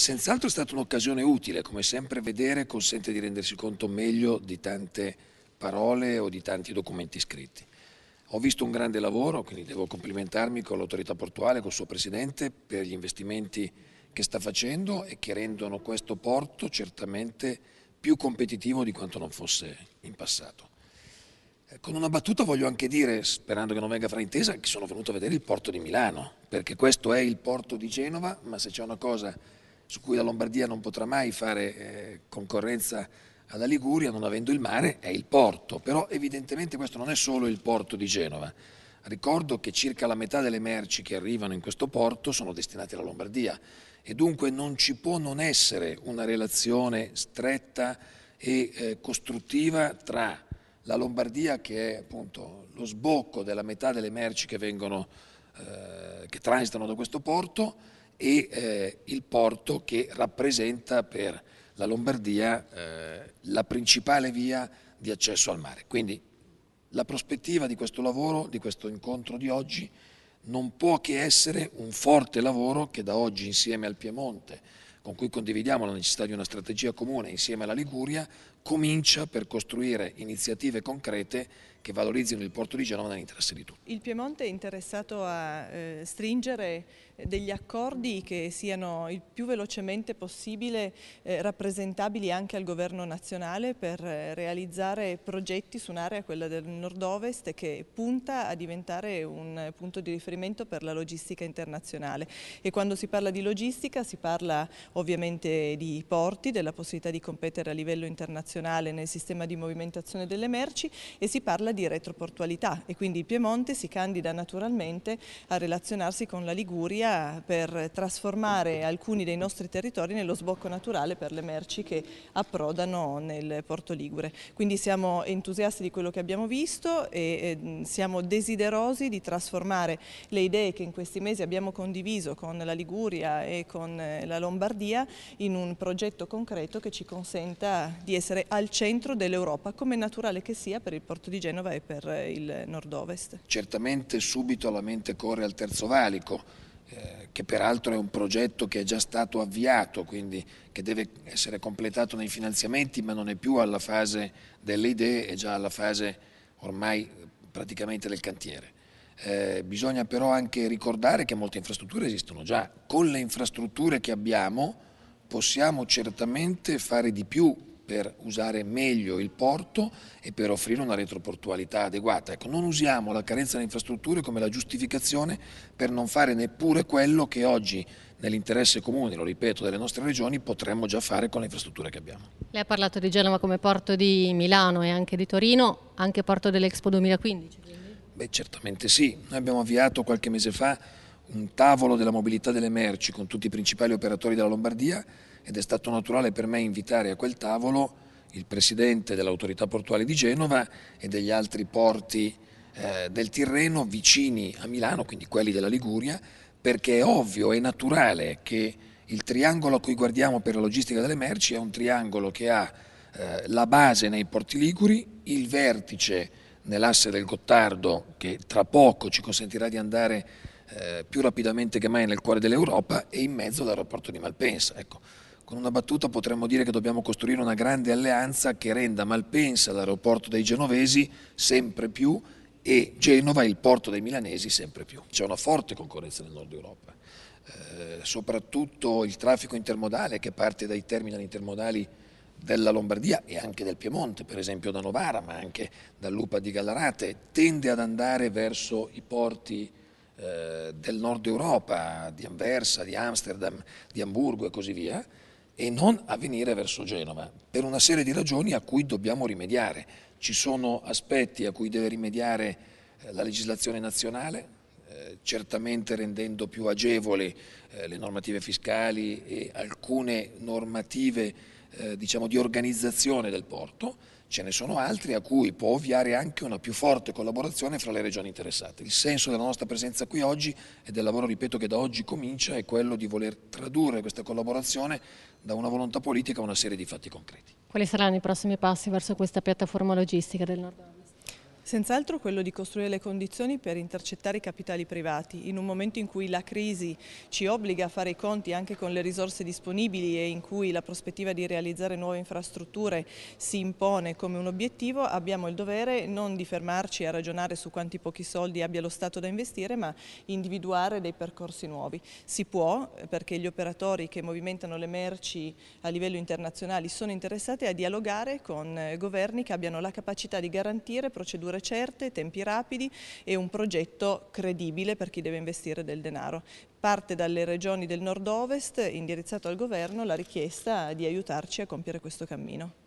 Senz'altro è stata un'occasione utile, come sempre vedere consente di rendersi conto meglio di tante parole o di tanti documenti scritti. Ho visto un grande lavoro, quindi devo complimentarmi con l'autorità portuale, col suo presidente, per gli investimenti che sta facendo e che rendono questo porto certamente più competitivo di quanto non fosse in passato. Eh, con una battuta voglio anche dire, sperando che non venga fraintesa, che sono venuto a vedere il porto di Milano, perché questo è il porto di Genova, ma se c'è una cosa su cui la Lombardia non potrà mai fare eh, concorrenza alla Liguria, non avendo il mare, è il porto. Però evidentemente questo non è solo il porto di Genova. Ricordo che circa la metà delle merci che arrivano in questo porto sono destinate alla Lombardia e dunque non ci può non essere una relazione stretta e eh, costruttiva tra la Lombardia che è appunto lo sbocco della metà delle merci che, vengono, eh, che transitano da questo porto e eh, il porto che rappresenta per la Lombardia eh, la principale via di accesso al mare. Quindi la prospettiva di questo lavoro, di questo incontro di oggi, non può che essere un forte lavoro che da oggi insieme al Piemonte, con cui condividiamo la necessità di una strategia comune insieme alla Liguria, comincia per costruire iniziative concrete che valorizzino il porto di Genova nell'interesse di tutti. Il Piemonte è interessato a eh, stringere degli accordi che siano il più velocemente possibile eh, rappresentabili anche al governo nazionale per eh, realizzare progetti su un'area, quella del nord-ovest, che punta a diventare un punto di riferimento per la logistica internazionale. E quando si parla di logistica si parla ovviamente di porti, della possibilità di competere a livello internazionale internazionale nel sistema di movimentazione delle merci e si parla di retroportualità e quindi il Piemonte si candida naturalmente a relazionarsi con la Liguria per trasformare alcuni dei nostri territori nello sbocco naturale per le merci che approdano nel porto Ligure. Quindi siamo entusiasti di quello che abbiamo visto e ehm, siamo desiderosi di trasformare le idee che in questi mesi abbiamo condiviso con la Liguria e con eh, la Lombardia in un progetto concreto che ci consenta di essere essere al centro dell'Europa, come è naturale che sia per il porto di Genova e per eh, il nord-ovest. Certamente subito la mente corre al Terzo Valico, eh, che peraltro è un progetto che è già stato avviato, quindi che deve essere completato nei finanziamenti, ma non è più alla fase delle idee, è già alla fase ormai eh, praticamente del cantiere. Eh, bisogna però anche ricordare che molte infrastrutture esistono già. Con le infrastrutture che abbiamo possiamo certamente fare di più per usare meglio il porto e per offrire una retroportualità adeguata. Ecco, non usiamo la carenza di infrastrutture come la giustificazione per non fare neppure quello che oggi nell'interesse comune, lo ripeto, delle nostre regioni potremmo già fare con le infrastrutture che abbiamo. Lei ha parlato di Genova come porto di Milano e anche di Torino, anche porto dell'Expo 2015. Quindi. Beh, certamente sì. Noi abbiamo avviato qualche mese fa un tavolo della mobilità delle merci con tutti i principali operatori della Lombardia ed è stato naturale per me invitare a quel tavolo il presidente dell'autorità portuale di Genova e degli altri porti eh, del Tirreno vicini a Milano, quindi quelli della Liguria, perché è ovvio, e naturale che il triangolo a cui guardiamo per la logistica delle merci è un triangolo che ha eh, la base nei porti liguri, il vertice nell'asse del Gottardo che tra poco ci consentirà di andare eh, più rapidamente che mai nel cuore dell'Europa e in mezzo all'aeroporto di Malpensa. Ecco. Con una battuta potremmo dire che dobbiamo costruire una grande alleanza che renda Malpensa, l'aeroporto dei genovesi, sempre più e Genova, il porto dei milanesi, sempre più. C'è una forte concorrenza nel nord Europa, eh, soprattutto il traffico intermodale che parte dai terminal intermodali della Lombardia e anche del Piemonte, per esempio da Novara, ma anche dall'Upa di Gallarate, tende ad andare verso i porti eh, del nord Europa, di Anversa, di Amsterdam, di Amburgo e così via e non a venire verso Genova, per una serie di ragioni a cui dobbiamo rimediare. Ci sono aspetti a cui deve rimediare eh, la legislazione nazionale, eh, certamente rendendo più agevoli eh, le normative fiscali e alcune normative eh, diciamo, di organizzazione del porto, ce ne sono altri a cui può ovviare anche una più forte collaborazione fra le regioni interessate. Il senso della nostra presenza qui oggi e del lavoro, ripeto, che da oggi comincia è quello di voler tradurre questa collaborazione da una volontà politica a una serie di fatti concreti. Quali saranno i prossimi passi verso questa piattaforma logistica del Nord? Senz'altro quello di costruire le condizioni per intercettare i capitali privati in un momento in cui la crisi ci obbliga a fare i conti anche con le risorse disponibili e in cui la prospettiva di realizzare nuove infrastrutture si impone come un obiettivo, abbiamo il dovere non di fermarci a ragionare su quanti pochi soldi abbia lo Stato da investire ma individuare dei percorsi nuovi. Si può perché gli operatori che movimentano le merci a livello internazionale sono interessati a dialogare con eh, governi che abbiano la capacità di garantire procedure misure certe, tempi rapidi e un progetto credibile per chi deve investire del denaro. Parte dalle regioni del nord-ovest, indirizzato al governo, la richiesta di aiutarci a compiere questo cammino.